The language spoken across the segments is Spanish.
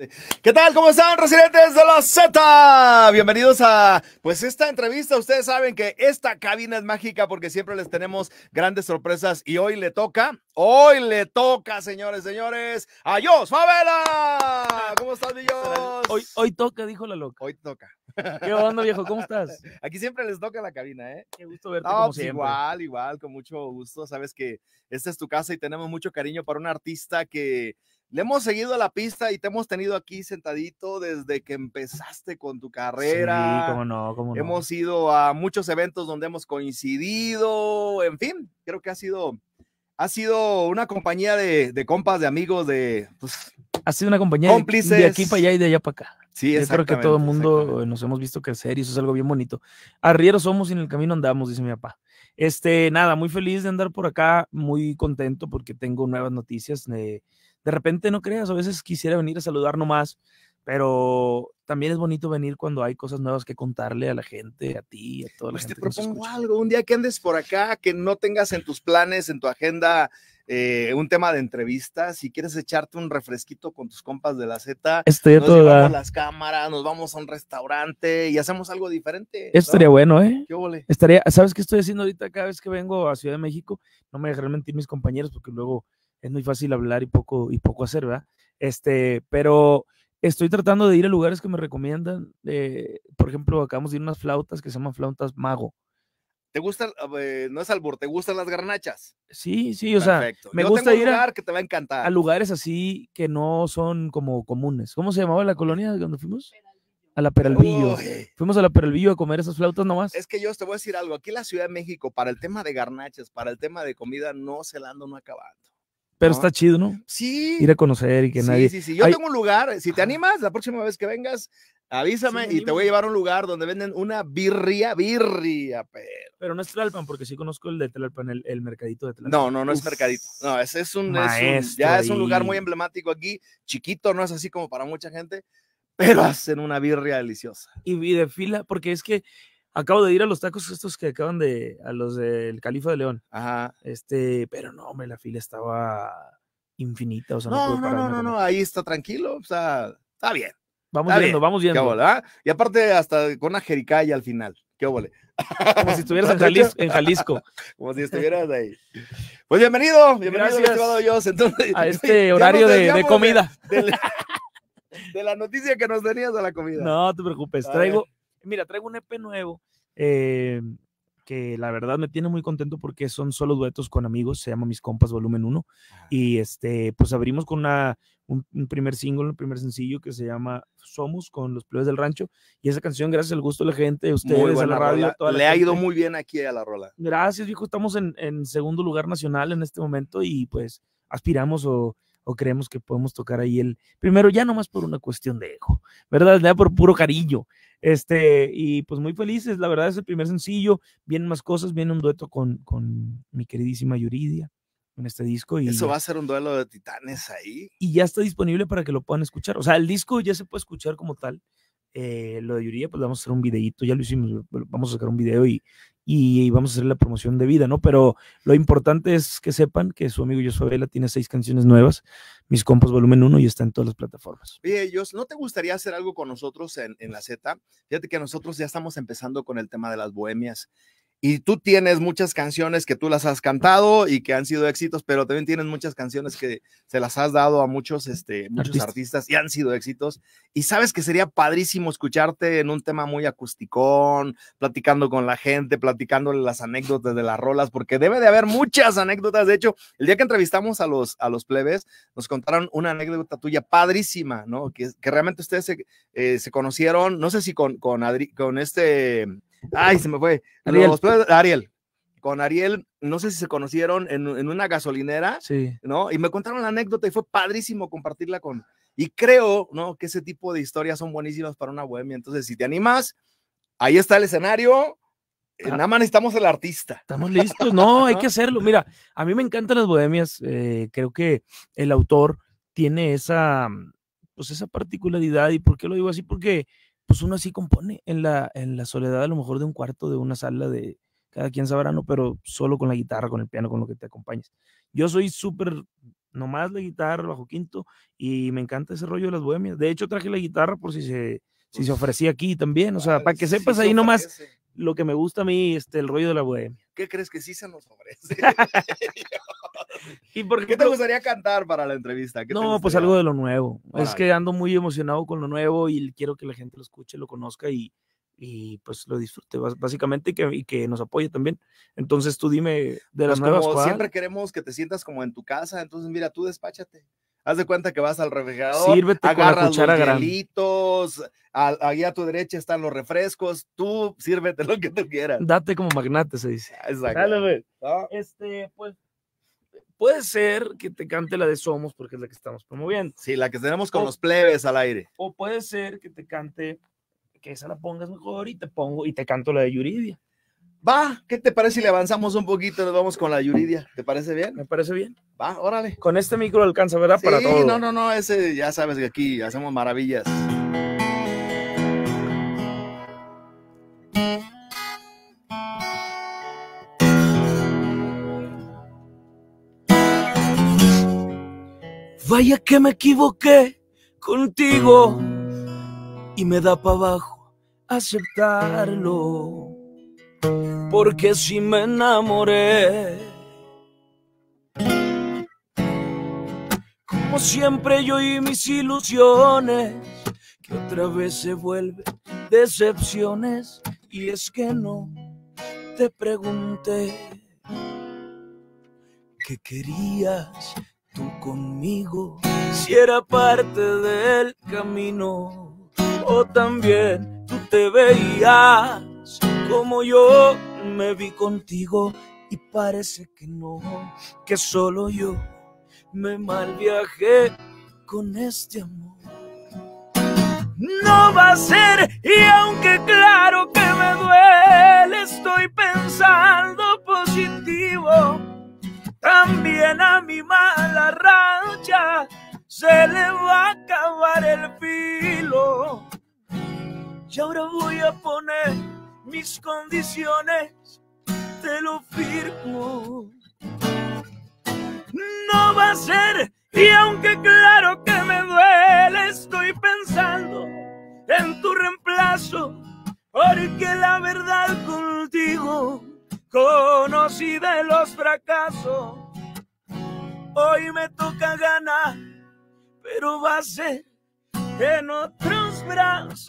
Este, ¿Qué tal? ¿Cómo están, residentes de la Z? Bienvenidos a, pues, esta entrevista. Ustedes saben que esta cabina es mágica porque siempre les tenemos grandes sorpresas y hoy le toca, hoy le toca, señores, señores, a ¡Fabela! Favela. ¿Cómo estás, Dios? Hoy, hoy toca, dijo la loca. Hoy toca. ¿Qué onda, viejo? ¿Cómo estás? Aquí siempre les toca la cabina, ¿eh? Qué gusto verte como pues, siempre. Igual, igual, con mucho gusto. Sabes que esta es tu casa y tenemos mucho cariño para un artista que le hemos seguido la pista y te hemos tenido aquí sentadito desde que empezaste con tu carrera. Sí, cómo no, cómo no. Hemos ido a muchos eventos donde hemos coincidido. En fin, creo que ha sido, ha sido una compañía de, compas, de amigos, de. Pues, ha sido una compañía cómplices. de aquí para allá y de allá para acá. Sí, Yo creo que todo el mundo nos hemos visto crecer y eso es algo bien bonito. Arrieros somos y en el camino andamos, dice mi papá. Este, nada, muy feliz de andar por acá, muy contento porque tengo nuevas noticias. De, de repente no creas, a veces quisiera venir a saludar nomás, pero también es bonito venir cuando hay cosas nuevas que contarle a la gente, a ti, a toda la pues Te propongo algo, un día que andes por acá, que no tengas en tus planes, en tu agenda, eh, un tema de entrevista, si quieres echarte un refresquito con tus compas de la Z, Estoy nos las cámaras, nos vamos a un restaurante y hacemos algo diferente. eso estaría bueno, ¿eh? Estaría, ¿sabes qué estoy haciendo ahorita cada vez que vengo a Ciudad de México? No me dejarán mentir mis compañeros porque luego es muy fácil hablar y poco, y poco hacer, ¿verdad? Este, pero estoy tratando de ir a lugares que me recomiendan. Eh, por ejemplo, acabamos de ir unas flautas que se llaman flautas mago. ¿Te gustan, ah, eh, no es albur, te gustan las garnachas? Sí, sí, o sea, me gusta ir a, encantar. a lugares así que no son como comunes. ¿Cómo se llamaba la colonia donde fuimos? A la Peralvillo. Fuimos a la Peralvillo a comer esas flautas nomás. Es que yo te voy a decir algo. Aquí en la Ciudad de México, para el tema de garnachas, para el tema de comida, no se la no acabando. Pero está chido, ¿no? Sí. Ir a conocer y que nadie. Sí, sí, Yo tengo un lugar. Si te animas, la próxima vez que vengas, avísame y te voy a llevar a un lugar donde venden una birria, birria, pero. Pero no es Tlalpan, porque sí conozco el de Tlalpan, el, mercadito de Tlalpan. No, no, no es mercadito. No, ese es un. Es ya es un lugar muy emblemático aquí. Chiquito, no es así como para mucha gente pero hacen una birria deliciosa. Y, de fila, porque es que Acabo de ir a los tacos estos que acaban de, a los del Califa de León. Ajá. Este, pero no, hombre, la fila estaba infinita. O no, no, no, no, no, ahí está tranquilo, o sea, está bien. Vamos viendo, vamos viendo. ¿ah? Y aparte, hasta con una jericaya al final. Qué óvole. Como si estuvieras en Jalisco. Como si estuvieras ahí. Pues bienvenido, bienvenido, estimado a este horario de, comida. De, la, noticia que nos tenías a la comida. No, No te preocupes, traigo Mira, traigo un EP nuevo eh, que la verdad me tiene muy contento porque son solo duetos con amigos, se llama Mis Compas Volumen 1. Ah. Y este, pues abrimos con una, un, primer single, un primer sencillo que se llama Somos con los plebes del rancho. Y esa canción, gracias al gusto de la gente, ustedes, a la radio. Toda la Le ha ido muy bien aquí a la rola. Gracias, viejo. Estamos en segundo lugar nacional en este momento y pues aspiramos o o creemos que podemos tocar ahí el primero, ya nomás por una cuestión de ego, ¿verdad? Ya por puro cariño. Este, y pues muy felices, la verdad es el primer sencillo, vienen más cosas, viene un dueto con, con mi queridísima Yuridia en este disco. Y Eso va a ser un duelo de titanes ahí. Y ya está disponible para que lo puedan escuchar. O sea, el disco ya se puede escuchar como tal. Eh, lo de Yuridia, pues vamos a hacer un videito, ya lo hicimos, vamos a sacar un video y, y, vamos a hacer la promoción de vida, ¿no? Pero lo importante es que sepan que su amigo Josué Vela tiene seis canciones nuevas, Mis Compos Volumen 1 y está en todas las plataformas. y ellos ¿no te gustaría hacer algo con nosotros en, en la Z? Fíjate que nosotros ya estamos empezando con el tema de las bohemias y tú tienes muchas canciones que tú las has cantado y que han sido éxitos, pero también tienes muchas canciones que se las has dado a muchos, este, muchos artistas. y han sido éxitos. Y sabes que sería padrísimo escucharte en un tema muy acusticón, platicando con la gente, platicándole las anécdotas de las rolas, porque debe de haber muchas anécdotas. De hecho, el día que entrevistamos a los, a los plebes, nos contaron una anécdota tuya padrísima, ¿no? Que, que realmente ustedes se, eh, se, conocieron, no sé si con, con, con este... Ay, se me fue. Ariel. Con Ariel, no sé si se conocieron en, una gasolinera, sí. ¿no? Y me contaron la anécdota y fue padrísimo compartirla con. Y creo, ¿no? Que ese tipo de historias son buenísimas para una bohemia. Entonces, si te animas, ahí está el escenario. Eh, ah. Nada más necesitamos el artista. Estamos listos. No, hay que hacerlo. Mira, a mí me encantan las bohemias. Eh, creo que el autor tiene esa, pues esa particularidad. ¿Y por qué lo digo así? Porque pues uno así compone en la, en la soledad a lo mejor de un cuarto, de una sala de cada quien sabrá, ¿no? Pero solo con la guitarra, con el piano, con lo que te acompañes. Yo soy súper, nomás de guitarra, bajo quinto, y me encanta ese rollo de las bohemias. De hecho, traje la guitarra por si se, si se ofrecía aquí también, o sea, para que sepas ahí nomás lo que me gusta a mí, este, el rollo de la bohemia. ¿qué crees que sí se nos ofrece? ¿Y por qué, te gustaría cantar para la entrevista? No, pues algo de lo nuevo. es que ando muy emocionado con lo nuevo y quiero que la gente lo escuche, lo conozca y, y pues lo disfrute básicamente y que, nos apoye también. Entonces tú dime de pues, las nuevas. cosas. siempre queremos que te sientas como en tu casa, entonces mira, tú despáchate. Haz de cuenta que vas al refrigerador, Sírvete agarras con la los ahí a tu derecha están los refrescos, tú sírvete lo que tú quieras. Date como magnate, se dice. Exacto. Dale, Este, pues, puede ser que te cante la de Somos, porque es la que estamos promoviendo. Sí, la que tenemos con los plebes al aire. O puede ser que te cante, que esa la pongas mejor y te pongo, y te canto la de Yuridia. Va, ¿qué te parece si le avanzamos un poquito? Nos vamos con la Yuridia. ¿Te parece bien? Me parece bien. Va, órale. Con este micro alcanza, ¿verdad? Para todo. No, no, no, ese ya sabes que aquí hacemos maravillas. Vaya que me equivoqué contigo y me da para abajo aceptarlo porque si me enamoré. Como siempre yo y mis ilusiones, que otra vez se vuelven decepciones, y es que no te pregunté qué querías tú conmigo, si era parte del camino o también tú te veías como yo me vi contigo y parece que no, que solo yo me mal viajé con este amor. No va a ser porque la verdad contigo conocí de los fracasos. Hoy me toca ganar, pero va a ser en otros brazos.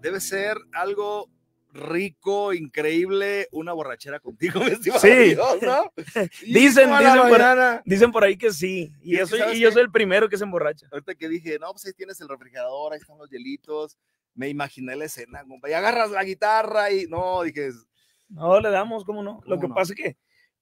Debe ser algo rico, increíble, una borrachera contigo, Sí. dicen, dicen, por, dicen, por, ahí que sí. Y, yo, soy, y yo soy el primero que se emborracha. Ahorita que dije, no, pues ahí tienes el refrigerador, ahí están los hielitos. Me imaginé la escena, Y agarras la guitarra y no, dije. No, le damos, ¿cómo no? Lo que pasa es que,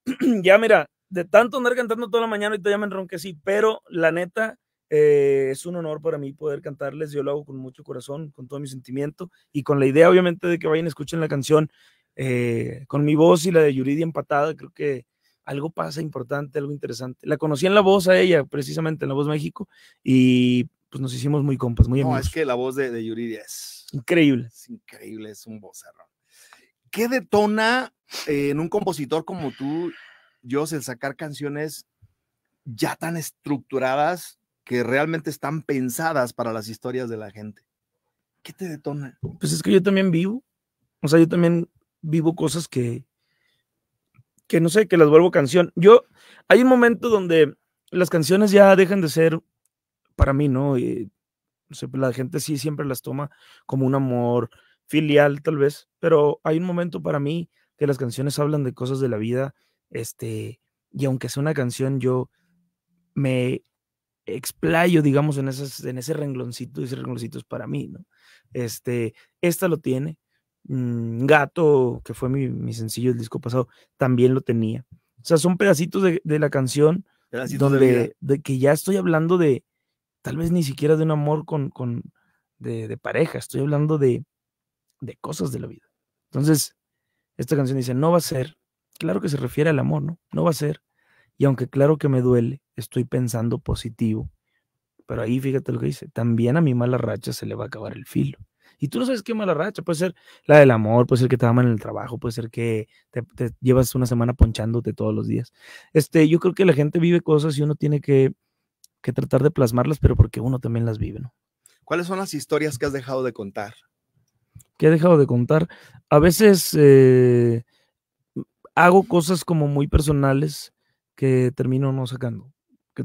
ya mira, de tanto andar cantando toda la mañana, ahorita ya me enronquecí, pero la neta, eh, es un honor para mí poder cantarles, yo lo hago con mucho corazón, con todo mi sentimiento y con la idea obviamente de que vayan, y escuchen la canción eh, con mi voz y la de Yuridia empatada, creo que algo pasa importante, algo interesante. La conocí en La Voz a ella, precisamente en La Voz México, y pues nos hicimos muy compas, muy amigos. No, es que la voz de, Yuridia es increíble. Es increíble, es un vocerrón. ¿Qué detona eh, en un compositor como tú, yo el sacar canciones ya tan estructuradas que realmente están pensadas para las historias de la gente. ¿Qué te detona? Pues es que yo también vivo. O sea, yo también vivo cosas que, que no sé, que las vuelvo canción. Yo, hay un momento donde las canciones ya dejan de ser para mí, ¿no? Eh, la gente sí siempre las toma como un amor filial, tal vez, pero hay un momento para mí que las canciones hablan de cosas de la vida, este, y aunque sea una canción, yo me explayo, digamos, en, esas, en ese rengloncito, ese rengloncito es para mí, ¿no? Este, esta lo tiene. Mm, Gato, que fue mi, mi sencillo del disco pasado, también lo tenía. O sea, son pedacitos de, la canción donde, que ya estoy hablando de, tal vez ni siquiera de un amor con, con de, de, pareja, estoy hablando de, de cosas de la vida. Entonces, esta canción dice, no va a ser, claro que se refiere al amor, ¿no? No va a ser, y aunque claro que me duele, estoy pensando positivo. Pero ahí fíjate lo que dice, también a mi mala racha se le va a acabar el filo. Y tú no sabes qué mala racha, puede ser la del amor, puede ser que te aman en el trabajo, puede ser que te, llevas una semana ponchándote todos los días. Este, yo creo que la gente vive cosas y uno tiene que, tratar de plasmarlas, pero porque uno también las vive, ¿no? ¿Cuáles son las historias que has dejado de contar? ¿Qué he dejado de contar. A veces eh, hago cosas como muy personales que termino no sacando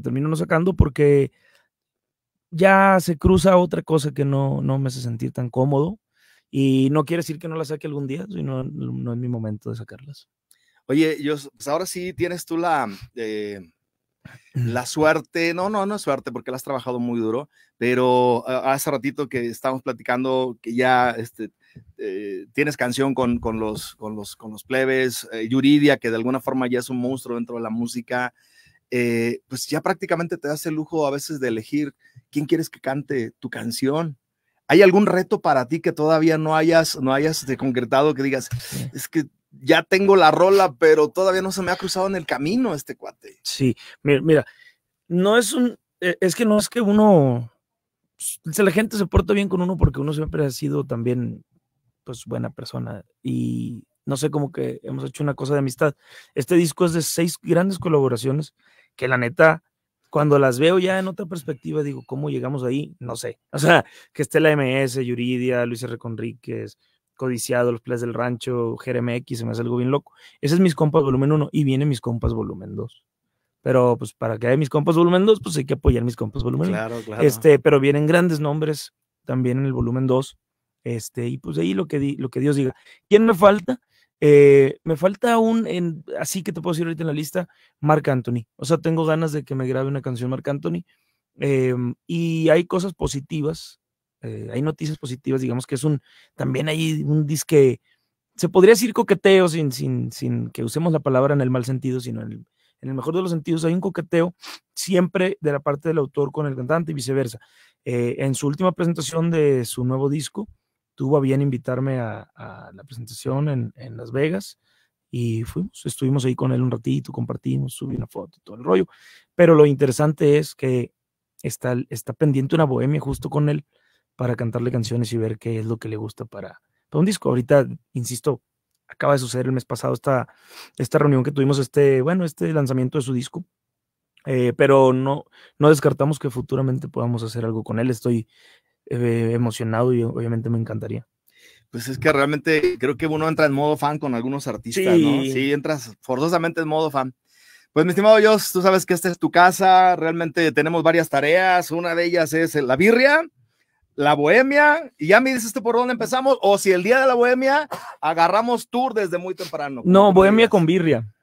termino no sacando porque ya se cruza otra cosa que no, no me hace sentir tan cómodo. Y no quiere decir que no la saque algún día, sino no es mi momento de sacarlas. Oye, yo, pues, ahora sí tienes tú la, eh, la suerte, no, no, no es suerte porque la has trabajado muy duro, pero hace ratito que estábamos platicando que ya este, eh, tienes canción con, los, con, con los plebes, eh, Yuridia, que de alguna forma ya es un monstruo dentro de la música, eh, pues ya prácticamente te das el lujo a veces de elegir quién quieres que cante tu canción. ¿Hay algún reto para ti que todavía no hayas, no hayas concretado que digas, es que ya tengo la rola, pero todavía no se me ha cruzado en el camino este cuate? Sí, mira, no es un, e, es que no es que uno, pues, la gente se porta bien con uno porque uno siempre ha sido también, pues, buena persona y no sé, cómo que hemos hecho una cosa de amistad. Este disco es de seis grandes colaboraciones que la neta, cuando las veo ya en otra perspectiva, digo, ¿cómo llegamos ahí? No sé. O sea, que esté la MS, Yuridia, Luis R. Conríquez, Codiciado, Los Ples del Rancho, X, se me hace algo bien loco. Ese es mis compas volumen 1 y vienen mis compas volumen 2. Pero pues para que haya mis compas volumen 2, pues hay que apoyar mis compas volumen 1. Claro, claro. Este, pero vienen grandes nombres también en el volumen 2. Este, y pues ahí lo que, di, lo que Dios diga. ¿Quién me falta? Eh, me falta un, en, así que te puedo decir ahorita en la lista, Marc Anthony. O sea, tengo ganas de que me grabe una canción Marc Anthony. Em, y hay cosas positivas, eh, hay noticias positivas, digamos que es un, también hay un disque, se podría decir coqueteo sin, que usemos la palabra en el mal sentido, sino en el mejor de los sentidos, hay un coqueteo siempre de la parte del autor con el cantante y viceversa. Eh, en su última presentación de su nuevo disco, tuvo a bien invitarme a, la presentación en, Las Vegas y fuimos, estuvimos ahí con él un ratito, compartimos, subí una foto y todo el rollo. Pero lo interesante es que está, está pendiente una bohemia justo con él para cantarle canciones y ver qué es lo que le gusta para, un disco. Ahorita, insisto, acaba de suceder el mes pasado esta, esta reunión que tuvimos, este, bueno, este lanzamiento de su disco. Eh, pero no, no descartamos que futuramente podamos hacer algo con él. Estoy eh, emocionado y obviamente me encantaría. Pues es que realmente creo que uno entra en modo fan con algunos artistas, sí. ¿no? Sí, entras forzosamente en modo fan. Pues mi estimado Dios, tú sabes que esta es tu casa, realmente tenemos varias tareas, una de ellas es la birria, la bohemia, y ya me dices tú por dónde empezamos, o si el día de la bohemia agarramos tour desde muy temprano. No, bohemia con birria.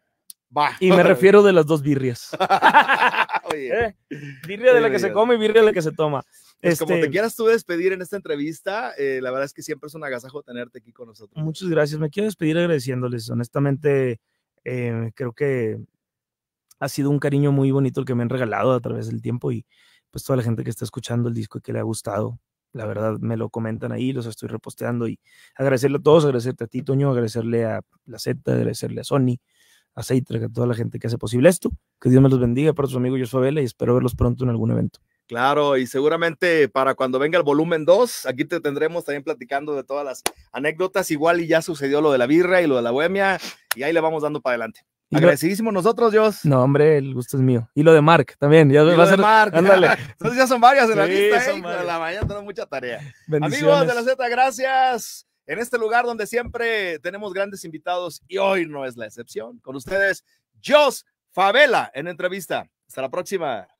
va Y me refiero de las dos birrias. Eh, birria de la que se come y birria de la que se toma como te este quieras tú despedir en esta entrevista, eh, la verdad es que siempre es un agasajo tenerte aquí con nosotros. Muchas gracias. Me quiero despedir agradeciéndoles. Honestamente, eh, creo que ha sido un cariño muy bonito el que me han regalado a través del tiempo y pues toda la gente que está escuchando el disco y que le ha gustado. La verdad, me lo comentan ahí, los estoy reposteando y agradecerle a todos, agradecerte a ti, Toño, agradecerle a La Z, agradecerle a Sony, a Seitra, a toda la gente que hace posible esto. Que Dios me los bendiga para sus amigos, yo soy y espero verlos pronto en algún evento. Claro, y seguramente para cuando venga el volumen 2, aquí te tendremos también platicando de todas las anécdotas, igual y ya sucedió lo de la birra y lo de la bohemia, y ahí le vamos dando para adelante. Agradecidísimo nosotros, Dios. No, hombre, el gusto es mío. Y lo de Mark también. Ya va a ser... Mark. Ándale. Entonces ya son varias en la lista. eh. la mañana tenemos mucha tarea. Amigos de la Z, gracias. En este lugar donde siempre tenemos grandes invitados y hoy no es la excepción. Con ustedes, Jos Favela en entrevista. Hasta la próxima.